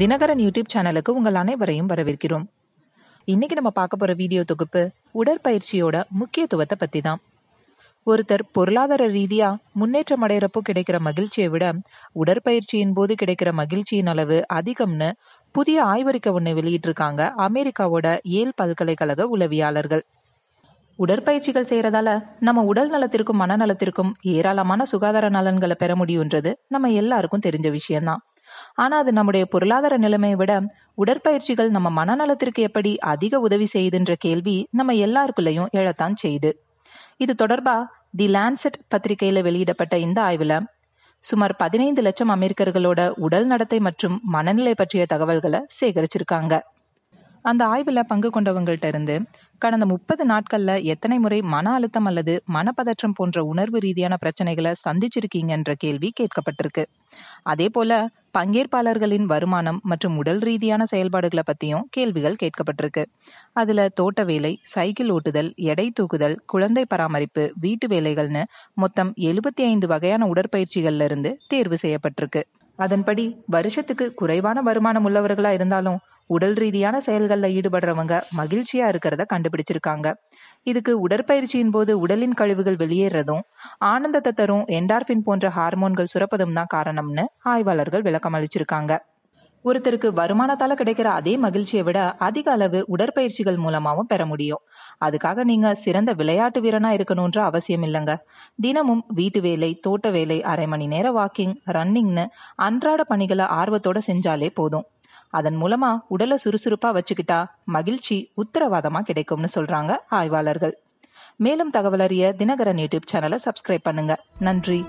Dinakaran YouTube சேனலுக்கு உங்கள் அனைவரையும் வரவேற்கிறோம் இன்னைக்கு நம்ம பார்க்க போற வீடியோ தொகுப்பு உடற்பயிற்சியோட முக்கியத்துவத்தை பத்தி தான் ஒருத்தர் பொருளாதார ரீதியா முன்னேற்றம் அடைகிறப்போ கிடைக்கிற மகிழ்ச்சியை விட உடற்பயிற்சியின் போது கிடைக்கிற மகிழ்ச்சியின் அளவு அதிகம்னு புதிய ஆய்வறிக்கை ஒன்று வெளியிட்டிருக்காங்க அமெரிக்காவோட ஏல் பல்கலைக்கழக உளவியாளர்கள் உடற்பயிற்சிகள் செய்யறதால நம்ம உடல் நலத்திற்கும் மனநலத்திற்கும் ஏராளமான சுகாதார நலன்களை பெற முடியுன்றது நம்ம எல்லாருக்கும் தெரிஞ்ச விஷயம்தான் ஆனால் அது நம்முடைய பொருளாதார நிலைமையை விட உடற்பயிற்சிகள் நம்ம மனநலத்திற்கு எப்படி அதிக உதவி செய்யுதுன்ற கேள்வி நம்ம எல்லாருக்குள்ளேயும் எழத்தான் செய்யுது இது தொடர்பாக தி லான்செட் பத்திரிகையில் வெளியிடப்பட்ட இந்த ஆய்வில் சுமார் பதினைந்து லட்சம் அமெரிக்கர்களோட உடல் நடத்தை மற்றும் மனநிலை பற்றிய தகவல்களை சேகரிச்சிருக்காங்க அந்த ஆய்வில் பங்கு கொண்டவங்கள்ட்ட இருந்து கடந்த முப்பது நாட்கள்ல எத்தனை முறை மன அழுத்தம் அல்லது மனப்பதற்றம் போன்ற உணர்வு ரீதியான பிரச்சனைகளை சந்திச்சிருக்கீங்கன்ற கேள்வி கேட்கப்பட்டிருக்கு அதே போல பங்கேற்பாளர்களின் வருமானம் மற்றும் உடல் ரீதியான செயல்பாடுகளை பத்தியும் கேள்விகள் கேட்கப்பட்டிருக்கு அதுல தோட்ட வேலை சைக்கிள் ஓட்டுதல் எடை தூக்குதல் குழந்தை பராமரிப்பு வீட்டு வேலைகள்னு மொத்தம் எழுபத்தி ஐந்து வகையான உடற்பயிற்சிகள்ல இருந்து தேர்வு செய்யப்பட்டிருக்கு அதன்படி வருஷத்துக்கு குறைவான வருமானம் உள்ளவர்களா இருந்தாலும் உடல் ரீதியான செயல்களில் ஈடுபடுறவங்க மகிழ்ச்சியா இருக்கிறத கண்டுபிடிச்சிருக்காங்க இதுக்கு உடற்பயிற்சியின் போது உடலின் கழிவுகள் வெளியேறதும் ஆனந்தத்தை தரும் என்டார்பின் போன்ற ஹார்மோன்கள் சுரப்பதும் தான் காரணம்னு ஆய்வாளர்கள் விளக்கம் அளிச்சிருக்காங்க ஒருத்தருக்கு வருமானத்தால கிடைக்கிற அதே மகிழ்ச்சியை விட அதிக அளவு உடற்பயிற்சிகள் மூலமாவும் பெற முடியும் அதுக்காக நீங்க சிறந்த விளையாட்டு வீரனா இருக்கணும்ன்ற அவசியம் இல்லைங்க தினமும் வீட்டு வேலை தோட்ட வேலை அரை மணி நேர வாக்கிங் ரன்னிங்னு அன்றாட பணிகளை ஆர்வத்தோட செஞ்சாலே போதும் அதன் மூலமா உடலை சுறுசுறுப்பா வச்சுக்கிட்டா மகிழ்ச்சி உத்தரவாதமா கிடைக்கும்னு சொல்றாங்க ஆய்வாளர்கள் மேலும் தகவல் அறிய தினகரன் யூடியூப் சேனலை சப்ஸ்கிரைப் பண்ணுங்க நன்றி